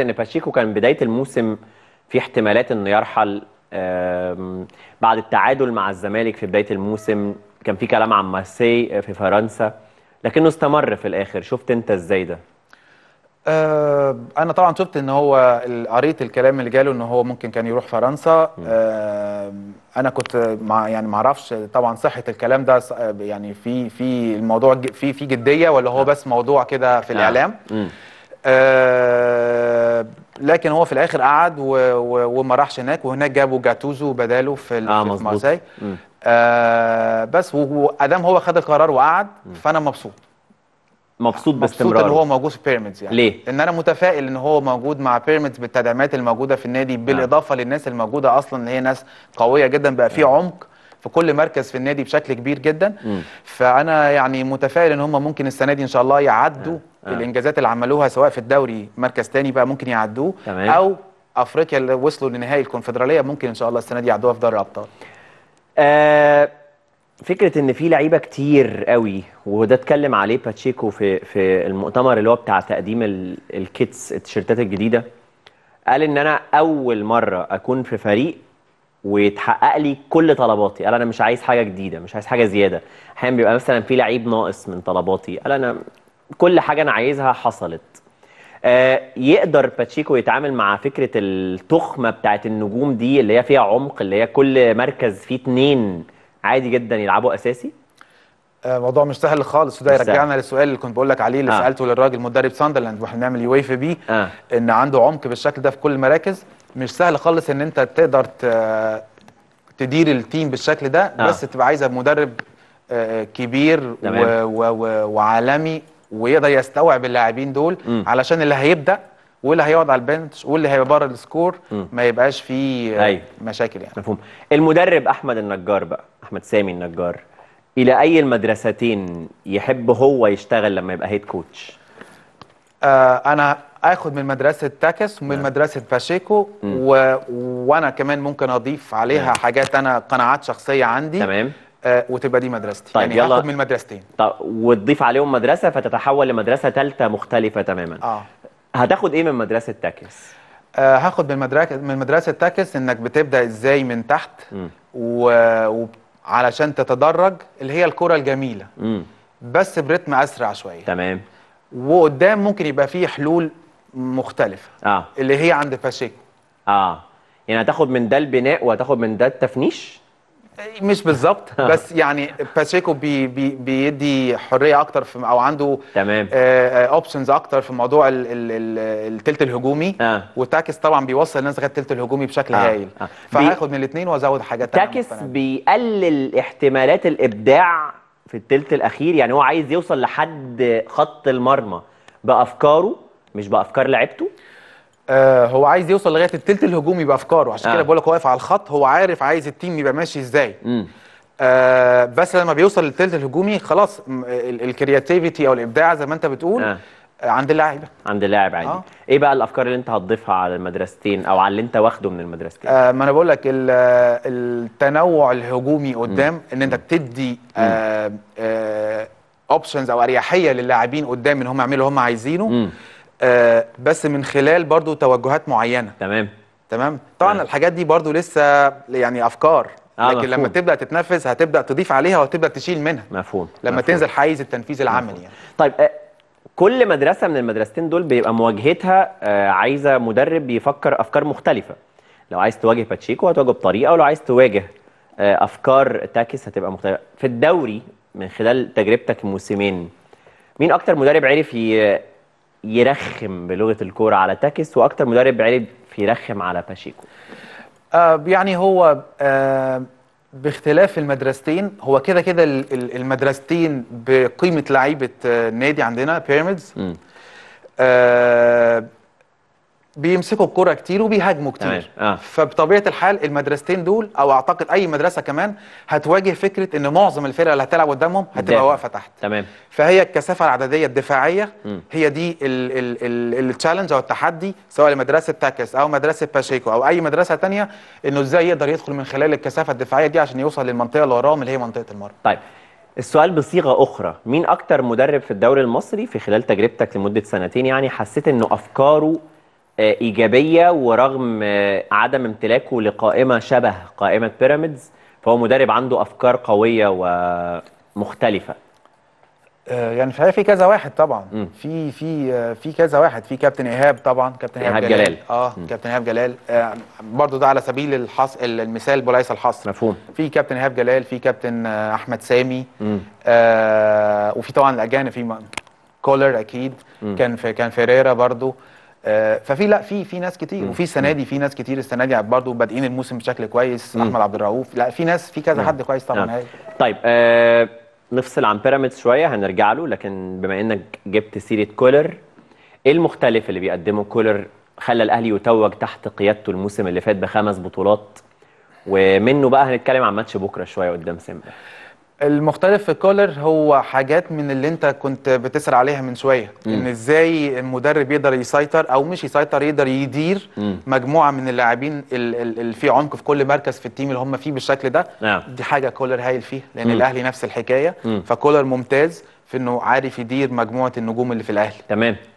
ان باتشيكو كان بدايه الموسم في احتمالات انه يرحل بعد التعادل مع الزمالك في بدايه الموسم كان في كلام عن مارسي آه، في فرنسا لكنه استمر في الاخر شفت انت ازاي ده آه، انا طبعا شفت ان هو قريت الكلام اللي جاله ان هو ممكن كان يروح فرنسا آه، انا كنت مع يعني ما اعرفش طبعا صحه الكلام ده يعني في في الموضوع في في جديه ولا هو نعم. بس موضوع كده في نعم. الاعلام أه لكن هو في الاخر قعد و... و... وما راحش هناك وهناك جابوا جاتوزو بداله في, آه في مارسي آه بس وادام هو خد القرار وقعد فانا مبسوط مبسوط باستمرار مبسوط ان هو موجود في بيراميدز يعني ليه؟ ان انا متفائل ان هو موجود مع بيراميدز بالتدعيمات الموجوده في النادي نعم. بالاضافه للناس الموجوده اصلا اللي هي ناس قويه جدا بقى في نعم. عمق في كل مركز في النادي بشكل كبير جدا م. فانا يعني متفائل ان هم ممكن السنه دي ان شاء الله يعدوا آه. آه. الانجازات اللي عملوها سواء في الدوري مركز تاني بقى ممكن يعدوه تمام. او افريقيا اللي وصلوا لنهائي الكونفدراليه ممكن ان شاء الله السنه دي يعدوها في دوري الابطال آه فكره ان في لعيبه كتير قوي وده اتكلم عليه باتشيكو في في المؤتمر اللي هو بتاع تقديم الكيتس التيشيرتات الجديده قال ان انا اول مره اكون في فريق ويتحقق لي كل طلباتي قال انا مش عايز حاجه جديده مش عايز حاجه زياده احيانا بيبقى مثلا في لعيب ناقص من طلباتي قال انا كل حاجه انا عايزها حصلت آه، يقدر باتشيكو يتعامل مع فكره التخمه بتاعه النجوم دي اللي هي فيها عمق اللي هي كل مركز فيه اتنين عادي جدا يلعبوا اساسي آه، موضوع مش سهل خالص وده يرجعنا للسؤال اللي كنت بقول لك عليه اللي آه. سالته للراجل مدرب ساندرلاند واحنا بنعمل يو اف آه. ان عنده عمق بالشكل ده في كل المراكز مش سهل خالص ان انت تقدر تدير التيم بالشكل ده آه. بس تبقى عايزه مدرب آه، كبير و... و... وعالمي ويقدر يستوعب اللاعبين دول م. علشان اللي هيبدا واللي هيقعد على البنش واللي هيبقى بره السكور م. ما يبقاش فيه أيوه. مشاكل يعني مفهوم المدرب احمد النجار بقى احمد سامي النجار الى اي المدرستين يحب هو يشتغل لما يبقى هيد آه، كوتش انا اخد من مدرسه تاكس ومن نعم. مدرسه باشيكو و... وانا كمان ممكن اضيف عليها نعم. حاجات انا قناعات شخصيه عندي تمام آه، وتبقى دي مدرستي طيب يعني يلا هاخد من مدرستين طيب وتضيف عليهم مدرسه فتتحول لمدرسه ثالثه مختلفه تماما اه هتاخد ايه من مدرسه تاكس آه هاخد من مدرسه من مدرسه تاكس انك بتبدا ازاي من تحت و... وعلشان تتدرج اللي هي الكره الجميله م. بس برتم اسرع شويه تمام وقدام ممكن يبقى فيه حلول مختلفه اه اللي هي عند فاشيكو اه يعني هتاخد من ده البناء وهتاخد من ده التفنيش مش بالظبط بس يعني باتشيكو بي بي بيدي حريه اكتر في او عنده تمام اوبشنز آه، آه، اكتر في موضوع الثلث الهجومي آه. وتاكس طبعا بيوصل الناس لغايه الثلث الهجومي بشكل آه. هايل آه. فهاخد من الاثنين وازود حاجات تاكس بيقلل احتمالات الابداع في الثلث الاخير يعني هو عايز يوصل لحد خط المرمى بافكاره مش بافكار لعيبته آه، هو عايز يوصل لغايه الثلث الهجومي بافكاره عشان آه. كده بقول لك واقف على الخط هو عارف عايز التيم يبقى ماشي ازاي آه بس لما بيوصل للثلث الهجومي خلاص الكرياتيفيتي او الابداع زي ما انت بتقول آه. آه. عند اللاعب عند اللاعب عادي آه. ايه بقى الافكار اللي انت هتضيفها على المدرستين او على اللي انت واخده من المدرستين آه ما انا بقول لك التنوع الهجومي قدام م. ان انت بتدي آه آه اوبشنز او اريحيه للاعبين قدام ان هم يعملوا اللي هم عايزينه م. آه، بس من خلال برضو توجهات معينه تمام تمام طبعا تمام. الحاجات دي برضو لسه يعني افكار آه لكن مفهوم. لما تبدا تتنفذ هتبدا تضيف عليها وهتبدا تشيل منها مفهوم لما مفهوم. تنزل حيز التنفيذ العملي يعني طيب آه، كل مدرسه من المدرستين دول بيبقى مواجهتها آه، عايزه مدرب بيفكر افكار مختلفه لو عايز تواجه باتشيكو هتواجه بطريقه ولو عايز تواجه افكار تاكس هتبقى مختلفه في الدوري من خلال تجربتك الموسمين مين اكتر مدرب عرف يرخم بلغه الكوره على تاكس واكتر مدرب عرف يرخم على باشيكو آه يعني هو آه باختلاف المدرستين هو كده كده المدرستين بقيمه لعيبه آه، النادي عندنا بيراميدز آه بيمسكوا الكرة كتير وبيهاجموا كتير أيوة، آه. فبطبيعه الحال المدرستين دول او اعتقد اي مدرسه كمان هتواجه فكره ان معظم الفرق اللي هتلعب قدامهم هتبقى واقفه تحت تمام فهي الكثافه العدديه الدفاعيه م. هي دي التشالنج او التحدي سواء لمدرسه تاكس او مدرسه باشيكو او اي مدرسه تانية انه ازاي يقدر يدخل من خلال الكثافه الدفاعيه دي عشان يوصل للمنطقه اللي وراهم اللي هي منطقه المرمى طيب السؤال بصيغه اخرى مين اكتر مدرب في الدوري المصري في خلال تجربتك لمده سنتين يعني حسيت انه افكاره آه، ايجابيه ورغم آه، عدم امتلاكه لقائمه شبه قائمه بيراميدز فهو مدرب عنده افكار قويه ومختلفه آه، يعني في في كذا واحد طبعا م. في في في كذا واحد في كابتن ايهاب طبعا كابتن ايهاب جلال. جلال اه م. كابتن ايهاب جلال آه برضه ده على سبيل الحص... المثال وليس الحصر مفهوم في كابتن ايهاب جلال في كابتن احمد سامي آه وفي طبعا الاجانب في كولر اكيد م. كان في كان فيريرا برضه آه، ففي لا في في ناس كتير وفي السنه دي في ناس كتير السنه دي برضه بادئين الموسم بشكل كويس احمد عبد الرؤوف لا في ناس في كذا حد كويس طبعا نعم. هاي. طيب آه نفصل عن بيراميدز شويه هنرجع له لكن بما انك جبت سيره كولر ايه المختلف اللي بيقدمه كولر خلى الاهلي يتوج تحت قيادته الموسم اللي فات بخمس بطولات ومنه بقى هنتكلم عن ماتش بكره شويه قدام سيمبا المختلف في كولر هو حاجات من اللي انت كنت بتسأل عليها من شويه ان ازاي المدرب يقدر يسيطر او مش يسيطر يقدر يدير مم. مجموعه من اللاعبين اللي في عمق في كل مركز في التيم اللي هم فيه بالشكل ده نعم. دي حاجه كولر هايل فيها لان مم. الاهلي نفس الحكايه مم. فكولر ممتاز في انه عارف يدير مجموعه النجوم اللي في الاهلي تمام